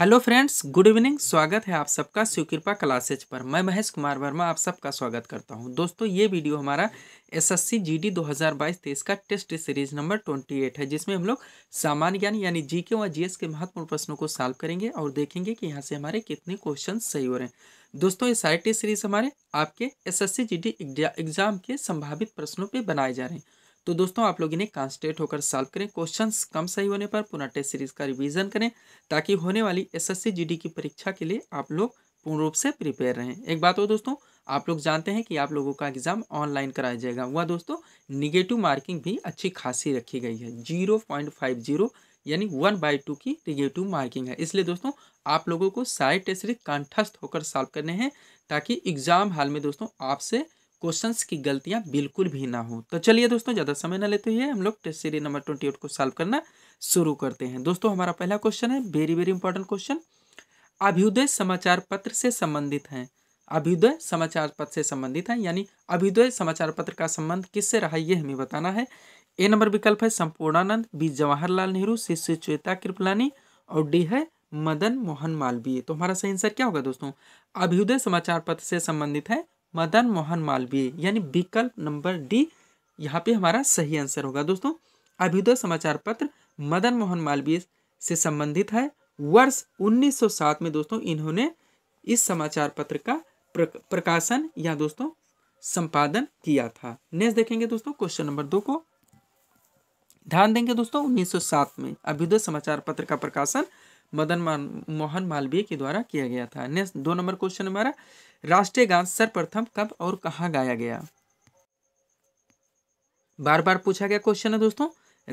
hello friends good evening स्वागत है आप सबका शिवकृपा क्लासेज पर मैं महेश कुमार वर्मा आप सबका स्वागत करता हूं दोस्तों ये वीडियो हमारा एसएससी जीडी 2022-23 का टेस्ट सीरीज नंबर 28 है जिसमें हम लोग सामान्य ज्ञान यानी जीके व जीएस के महत्वपूर्ण प्रश्नों को सॉल्व करेंगे और देखेंगे कि यहाँ से हमारे कितने क्वेश्चन सही हो रहे हैं दोस्तों ये सारे टेस्ट सीरीज हमारे आपके एस एस एग्जाम के संभावित प्रश्नों पर बनाए जा रहे हैं तो दोस्तों आप लोग इन्हें कॉन्स्टेंट होकर सॉल्व करें क्वेश्चन कम सही होने पर पुनः टेस्ट सीरीज का रिविजन करें ताकि होने वाली एसएससी जीडी की परीक्षा के लिए आप लोग पूर्ण रूप से प्रिपेयर रहें एक बात हो दोस्तों आप लोग जानते हैं कि आप लोगों का एग्जाम ऑनलाइन कराया जाएगा वह दोस्तों निगेटिव मार्किंग भी अच्छी खासी रखी गई है जीरो पॉइंट फाइव जीरो यानी वन बाई टू की निगेटिव मार्किंग है इसलिए दोस्तों आप लोगों को सारे टेस्ट सीरीज कंठस्थ होकर सॉल्व करने हैं ताकि एग्जाम हाल में दोस्तों आपसे क्वेश्चंस की गलतियां बिल्कुल भी ना हो तो चलिए दोस्तों ज़्यादा समय ना लेते हुए हम लोग टेस्ट सीरीज नंबर ट्वेंटी को सॉल्व करना शुरू करते हैं दोस्तों हमारा पहला क्वेश्चन है very very important question Abhyudaya समाचार पत्र से संबंधित हैं अभ्युदय समाचार पत्र से संबंधित है यानी अभ्युदय समाचार पत्र का संबंध किससे रहा ये हमें बताना है ए नंबर विकल्प है संपूर्णानंद बी जवाहरलाल नेहरू सी सुचेता कृपलानी और डी है मदन मोहन मालवीय तो हमारा सही आंसर क्या होगा दोस्तों अभ्युदय समाचार पत्र से संबंधित है मदन मोहन मालवीय यानी विकल्प नंबर डी यहाँ पे हमारा सही आंसर होगा दोस्तों अभ्युदय समाचार पत्र मदन मोहन मालवीय से संबंधित है वर्ष 1907 में दोस्तों इन्होंने इस समाचार पत्र का प्रकाशन या दोस्तों संपादन किया था नेक्स्ट देखेंगे दोस्तों क्वेश्चन नंबर दो को ध्यान देंगे दोस्तों 1907 में अभ्युदय समाचार पत्र का प्रकाशन मदन मोहन मालवीय के द्वारा किया गया था नेक्स्ट दो नंबर क्वेश्चन हमारा राष्ट्रीय गान सर्वप्रथम कब और कहाँ गाया गया बार बार पूछा गया क्वेश्चन है दोस्तों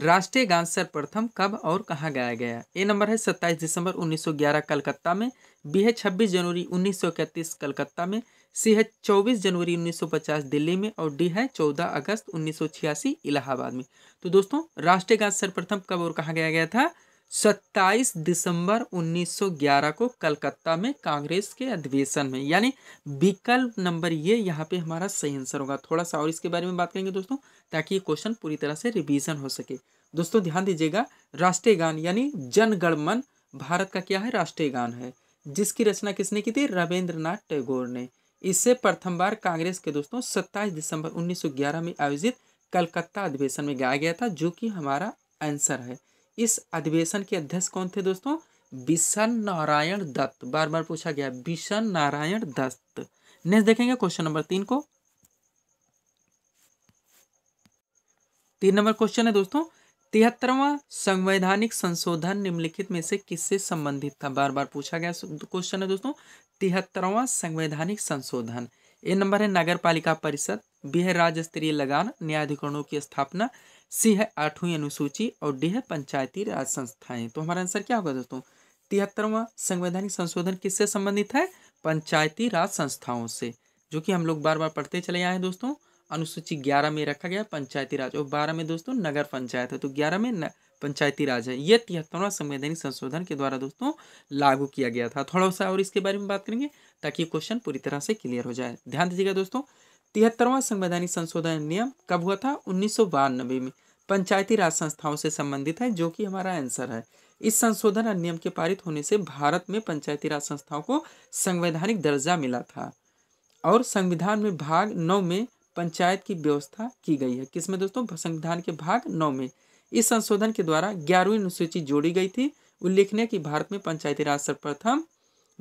राष्ट्रीय गान सर्वप्रथम कब और कहाँ गाया गया ए नंबर है 27 दिसंबर 1911 कलकत्ता में बी है 26 जनवरी 1931 कलकत्ता में सी है 24 जनवरी 1950 दिल्ली में और डी है 14 अगस्त 1986 इलाहाबाद में तो दोस्तों राष्ट्रीय गान सर्वप्रथम कब और कहाँ गाया गया था 27 दिसंबर 1911 को कलकत्ता में कांग्रेस के अधिवेशन में यानी विकल्प नंबर ये यहाँ पे हमारा सही आंसर होगा थोड़ा सा और इसके बारे में बात करेंगे दोस्तों ताकि ये क्वेश्चन पूरी तरह से रिवीजन हो सके दोस्तों ध्यान दीजिएगा राष्ट्रीय गान यानी जनगणमन भारत का क्या है राष्ट्रीय गान है जिसकी रचना किसने की थी रविंद्रनाथ टैगोर ने इससे प्रथम बार कांग्रेस के दोस्तों सत्ताईस दिसंबर उन्नीस में आयोजित कलकत्ता अधिवेशन में गाया गया था जो कि हमारा आंसर है इस अधिवेशन के अध्यक्ष कौन थे दोस्तों बिशन नारायण दत्त बार बार पूछा गया बिशन नारायण दत्त नेक्स्ट देखेंगे क्वेश्चन नंबर तीन को तीन नंबर क्वेश्चन है दोस्तों तिहत्तरवा संवैधानिक संशोधन निम्नलिखित में से किससे संबंधित था बार बार पूछा गया क्वेश्चन है दोस्तों तिहत्तरवा संवैधानिक संशोधन ए नंबर है नगर पालिका परिषद बी है राज्य स्तरीय लगान न्यायाधिकरणों की स्थापना सी है आठवीं अनुसूची और डी है पंचायती राज संस्थाएं तो हमारा आंसर क्या होगा दोस्तों तिहत्तरवां संवैधानिक संशोधन किससे संबंधित है पंचायती राज संस्थाओं से जो कि हम लोग बार बार पढ़ते चले आए हैं दोस्तों अनुसूची ग्यारह में रखा गया पंचायती राज और बारह में दोस्तों नगर पंचायत है तो ग्यारह में न, पंचायती राज है यह तिहत्तरवा संवैधानिक संशोधन के द्वारा दोस्तों लागू किया गया था थोड़ा सा और इसके बारे में बात करेंगे ताकि क्वेश्चन पूरी तरह से क्लियर हो जाए ध्यान दीजिएगा दोस्तों तिहत्तरवा संवैधानिक संशोधन नियम कब हुआ था उन्नीस में पंचायती राज संस्थाओं से संबंधित है जो कि हमारा आंसर है इस संशोधन अधिनियम के पारित होने से भारत में पंचायती राज संस्थाओं को संवैधानिक दर्जा मिला था और संविधान में भाग नौ में पंचायत की व्यवस्था की गई है किसमें दोस्तों संविधान के भाग नौ में इस संशोधन के द्वारा ग्यारहवीं अनुसूची जोड़ी गई थी उल्लेखनीय कि भारत में पंचायती राज सर्वप्रथम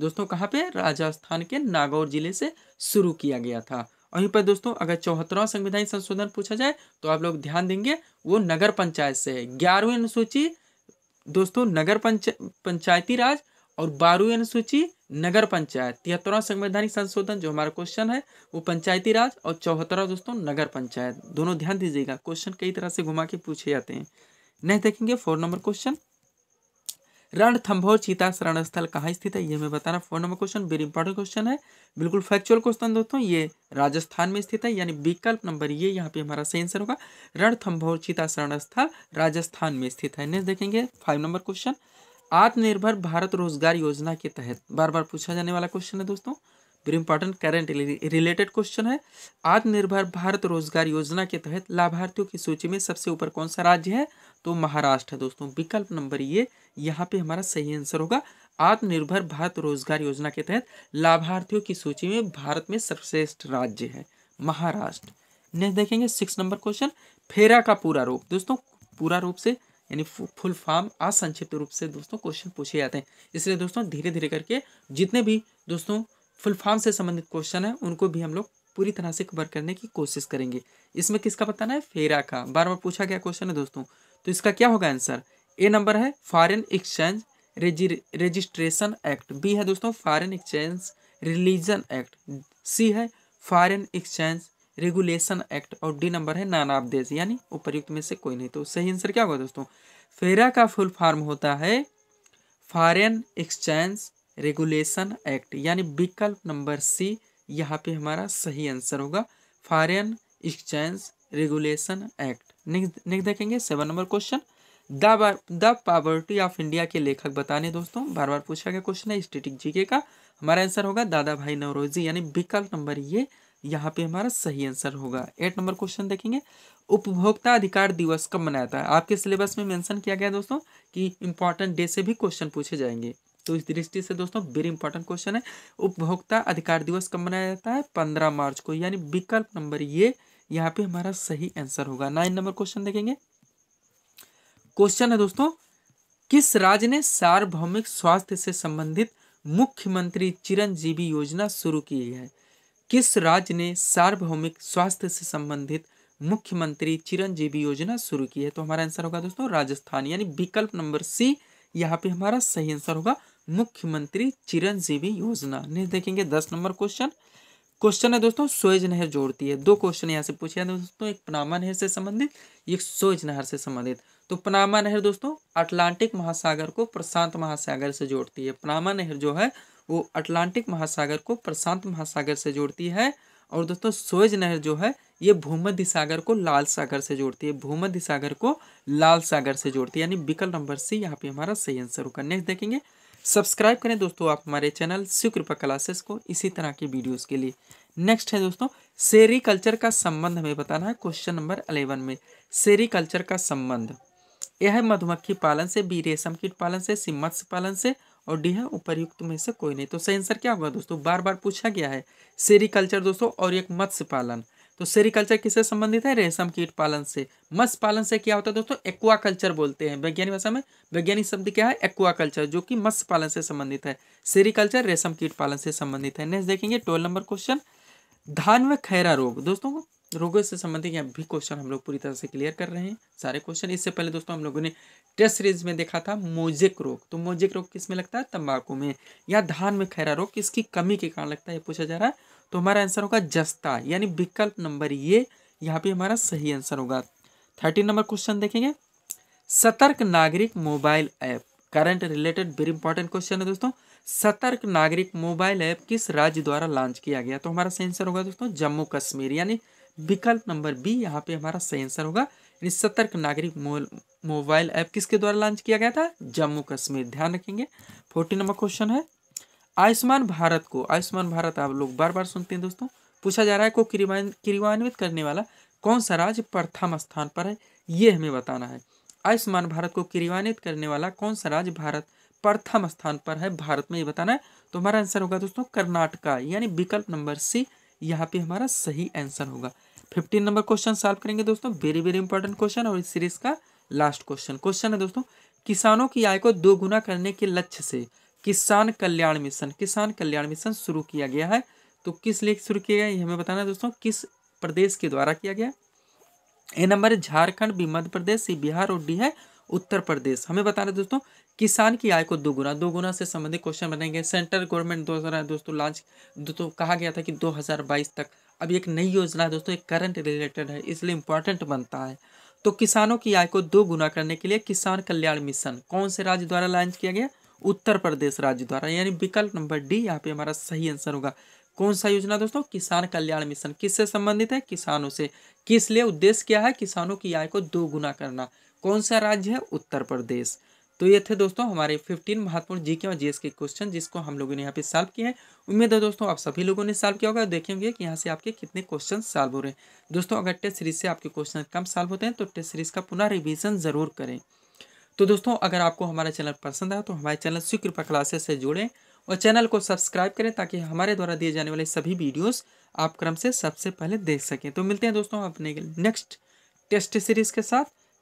दोस्तों कहाँ पे राजस्थान के नागौर जिले से शुरू किया गया था वहीं पर दोस्तों अगर चौहत्तरवा संविधान संशोधन पूछा जाए तो आप लोग ध्यान देंगे वो नगर पंचायत से है ग्यारहवीं अनुसूची दोस्तों नगर पंच पंचायती राज और बारहवीं अनुसूची नगर पंचायत तिहत्तरवा संवैधानिक संशोधन जो हमारा क्वेश्चन है वो पंचायती राज और चौहत्तरवा दोस्तों नगर पंचायत दोनों ध्यान दीजिएगा क्वेश्चन कई तरह से घुमा के पूछे जाते हैं नेक्स्ट देखेंगे फोर नंबर क्वेश्चन रणथम्भौर चीता शरण स्थल कहाँ स्थित है ये हमें बताना four number question very important question है बिल्कुल फैक्चुअल क्वेश्चन दोस्तों ये राजस्थान में स्थित है यानी विकल्प नंबर ये यहाँ पे हमारा सही आंसर होगा रणथम्भौर चीता शरण स्थल राजस्थान में स्थित है नेक्स्ट देखेंगे फाइव नंबर क्वेश्चन आत्मनिर्भर भारत रोजगार योजना के तहत बार बार पूछा जाने वाला क्वेश्चन है दोस्तों very important current related question है आत्मनिर्भर भारत रोजगार योजना के तहत लाभार्थियों की सूची में सबसे ऊपर कौन सा राज्य है तो महाराष्ट्र है दोस्तों विकल्प नंबर ये यहाँ पे हमारा सही आंसर होगा आत्मनिर्भर भारत रोजगार योजना के तहत लाभार्थियों की सूची में भारत में सर्वश्रेष्ठ राज्य है महाराष्ट्र नेक्स्ट देखेंगे सिक्स नंबर क्वेश्चन फेरा का पूरा रूप दोस्तों पूरा रूप से यानी फुल फॉर्म असंक्षिप्त रूप से दोस्तों क्वेश्चन पूछे जाते हैं इसलिए दोस्तों धीरे धीरे करके जितने भी दोस्तों फुल फॉर्म से संबंधित क्वेश्चन है उनको भी हम लोग पूरी तरह से कवर करने की कोशिश करेंगे इसमें किसका बताना है फेरा का बार बार पूछा गया क्वेश्चन है दोस्तों तो इसका क्या होगा आंसर ए नंबर है foreign exchange registration act B है दोस्तों foreign exchange religion act C है फॉरेन एक्सचेंज रेगुलेशन एक्ट और डी नंबर है नानाबदेश यानी उपयुक्त में से कोई नहीं तो सही आंसर क्या होगा दोस्तों फेरा का फुल फॉर्म होता है फॉरेन एक्सचेंज रेगुलेशन एक्ट यानी विकल्प नंबर सी यहाँ पे हमारा सही आंसर होगा foreign exchange regulation act next next देखेंगे seven number question the the poverty of India के लेखक बताने दोस्तों बार बार पूछा गया क्वेश्चन है स्टेटिक जीके का हमारा आंसर होगा दादा भाई नवरोजी यानी विकल्प नंबर ये यहाँ पे हमारा सही आंसर होगा एट नंबर क्वेश्चन देखेंगे उपभोक्ता अधिकार दिवस कब मनाया था आपके सिलेबस में मेंशन किया गया दोस्तों कि इंपॉर्टेंट डे से भी क्वेश्चन पूछे जाएंगे तो इस दृष्टि से दोस्तों वेरी इंपॉर्टेंट क्वेश्चन है उपभोक्ता अधिकार दिवस कब मनाया जाता है पंद्रह मार्च को यानी विकल्प नंबर ये यहाँ पे हमारा सही आंसर होगा नाइन नंबर क्वेश्चन देखेंगे क्वेश्चन है दोस्तों किस राज्य ने सार्वभौमिक स्वास्थ्य से संबंधित मुख्यमंत्री चिरंजीवी योजना शुरू की है किस राज्य ने सार्वभौमिक स्वास्थ्य से संबंधित मुख्यमंत्री चिरंजीवी योजना शुरू की है तो हमारा आंसर होगा दोस्तों राजस्थान यानी विकल्प नंबर सी यहाँ पे हमारा सही आंसर होगा मुख्यमंत्री चिरंजीवी योजना नेक्स्ट देखेंगे दस नंबर क्वेश्चन क्वेश्चन है दोस्तों सोएज नहर जोड़ती है दो क्वेश्चन यहाँ से पूछे जाते दोस्तों एक पनामा नहर से संबंधित एक सोएज नहर से संबंधित तो पनामा नहर दोस्तों अटलांटिक महासागर को प्रशांत महासागर से जोड़ती है पनामा नहर जो है वो अटलांटिक महासागर को प्रशांत महासागर से जोड़ती है और दोस्तों सोएज नहर जो है ये भूमध्य सागर को लाल सागर से जोड़ती है भूमध्य सागर को लाल सागर से जोड़ती है यानी विकल्प नंबर सी यहाँ पे हमारा सही आंसर होगा नेक्स्ट देखेंगे सब्सक्राइब करें दोस्तों आप हमारे चैनल शिवकृपा क्लासेस को इसी तरह की वीडियोस के लिए नेक्स्ट है दोस्तों सेरीकल्चर का संबंध हमें बताना है क्वेश्चन नंबर अलेवन में सेरीकल्चर का संबंध यह है मधुमक्खी पालन से बी रेशम कीट पालन से सी मत्स्य पालन से और डी है उपरयुक्त में से कोई नहीं तो सही आंसर क्या होगा दोस्तों बार बार पूछा गया है सेरीकल्चर दोस्तों और एक मत्स्य पालन तो सेरिकल्चर किससे संबंधित है रेशम कीट पालन से मत्स्य पालन से क्या होता है दोस्तों एक्वा कल्चर बोलते हैं वैज्ञानिक भाषा में वैज्ञानिक शब्द क्या है एक्वा कल्चर जो कि मत्स्य पालन से संबंधित है सेरिकल्चर रेशम कीट पालन से संबंधित है नेक्स्ट देखेंगे ट्वेल्व नंबर क्वेश्चन धान व खैरा रोग दोस्तों रोगों से संबंधित यहाँ भी क्वेश्चन हम लोग पूरी तरह से क्लियर कर रहे हैं सारे क्वेश्चन इससे पहले दोस्तों हम लोगों ने टेस्ट सीरीज में देखा था मोजेक रोग तो मोजेक रोग किस में लगता है तंबाकू में या धान में खैरा रोग किसकी कमी के कारण लगता है ये पूछा जा रहा है तो हमारा आंसर होगा जस्ता यानी विकल्प नंबर ये यहाँ पे हमारा सही आंसर होगा थर्टीन नंबर क्वेश्चन देखेंगे Satark Nagrik mobile app current related very important question है दोस्तों सतर्क नागरिक मोबाइल ऐप किस राज्य द्वारा लॉन्च किया गया तो हमारा सही आंसर होगा दोस्तों जम्मू कश्मीर यानी विकल्प नंबर बी यहाँ पे हमारा सही आंसर होगा यानी सतर्क नागरिक मोबाइल ऐप किसके द्वारा लॉन्च किया गया था जम्मू कश्मीर ध्यान रखेंगे फोर्टी नंबर क्वेश्चन है आयुष्मान भारत को आयुष्मान भारत आप लोग बार बार सुनते हैं दोस्तों पूछा जा रहा है को क्रियान्वित करने वाला कौन सा राज्य प्रथम स्थान पर है ये हमें बताना है आयुष्मान भारत को क्रियान्वित करने वाला कौन सा राज्य भारत प्रथम स्थान पर है भारत में ये बताना है तो हमारा आंसर होगा दोस्तों कर्नाटका यानी विकल्प नंबर सी यहाँ पे हमारा सही आंसर होगा फिफ्टीन नंबर क्वेश्चन सॉल्व करेंगे दोस्तों वेरी वेरी इंपॉर्टेंट क्वेश्चन और इस सीरीज का लास्ट क्वेश्चन क्वेश्चन है दोस्तों किसानों की आय को दोगुना करने के लक्ष्य से किसान कल्याण मिशन किसान कल्याण मिशन शुरू किया गया है तो किस लिए शुरू किया गया ये हमें बताना है दोस्तों किस प्रदेश के द्वारा किया गया ए नंबर झारखंड भी मध्य प्रदेश सी बिहार और डी है उत्तर प्रदेश हमें बता रहे दोस्तों किसान की आय को दोगुना दोगुना से संबंधित क्वेश्चन बनेंगे सेंट्रल गवर्नमेंट द्वारा दोस्तों लॉन्च दोस्तों कहा गया था कि 2022 तक अब एक नई योजना है दोस्तों एक करंट रिलेटेड है इसलिए इंपॉर्टेंट बनता है तो किसानों की आय को दो गुना करने के लिए किसान कल्याण मिशन कौन से राज्य द्वारा लॉन्च किया गया उत्तर प्रदेश राज्य द्वारा यानी विकल्प नंबर डी यहाँ पे हमारा सही आंसर होगा कौन सा योजना दोस्तों किसान कल्याण मिशन किससे संबंधित है किसानों से किस लिए उद्देश्य क्या है किसानों की आय को दो गुना करना कौन सा राज्य है उत्तर प्रदेश तो ये थे दोस्तों हमारे 15 महत्वपूर्ण जीके और जीएस के क्वेश्चन जिसको हम लोगों ने यहाँ पे सॉल्व किए हैं उम्मीद है दोस्तों आप सभी लोगों ने सॉल्व किया होगा देखेंगे कि यहाँ से आपके कितने क्वेश्चन सॉल्व हो रहे हैं दोस्तों अगर टेस्ट सीरीज से आपके क्वेश्चन कम सॉल्व होते हैं तो टेस्ट सीरीज का पुनः रिविजन जरूर करें तो दोस्तों अगर आपको हमारा चैनल पसंद आया तो हमारे चैनल स्वीकृपा क्लासेस से जुड़ें और चैनल को सब्सक्राइब करें ताकि हमारे द्वारा दिए जाने वाले सभी वीडियोस आप क्रम से सबसे पहले देख सकें तो मिलते हैं दोस्तों अपने नेक्स्ट टेस्ट सीरीज के साथ